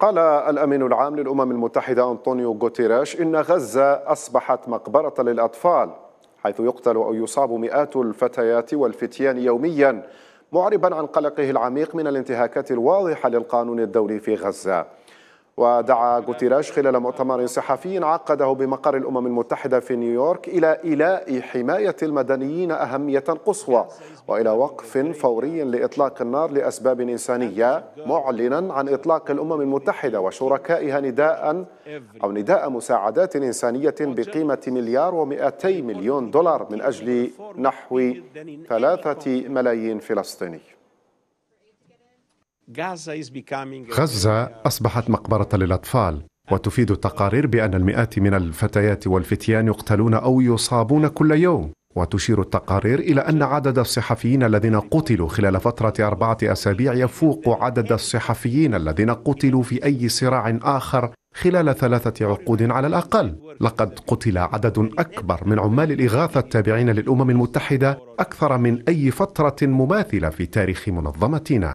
قال الأمين العام للأمم المتحدة أنطونيو غوتيريش إن غزة أصبحت مقبرة للأطفال حيث يقتل أو يصاب مئات الفتيات والفتيان يوميا معربا عن قلقه العميق من الانتهاكات الواضحة للقانون الدولي في غزة ودعا غوتيريش خلال مؤتمر صحفي عقده بمقر الأمم المتحدة في نيويورك إلى إيلاء حماية المدنيين أهمية قصوى وإلى وقف فوري لإطلاق النار لأسباب إنسانية معلنا عن إطلاق الأمم المتحدة وشركائها نداء أو نداء مساعدات إنسانية بقيمة مليار و200 مليون دولار من أجل نحو ثلاثة ملايين فلسطيني غزة uh, أصبحت مقبرة للأطفال وتفيد التقارير بأن المئات من الفتيات والفتيان يقتلون أو يصابون كل يوم وتشير التقارير إلى أن عدد الصحفيين الذين قتلوا خلال فترة أربعة أسابيع يفوق عدد الصحفيين الذين قتلوا في أي صراع آخر خلال ثلاثة عقود على الأقل لقد قتل عدد أكبر من عمال الإغاثة التابعين للأمم المتحدة أكثر من أي فترة مماثلة في تاريخ منظمتنا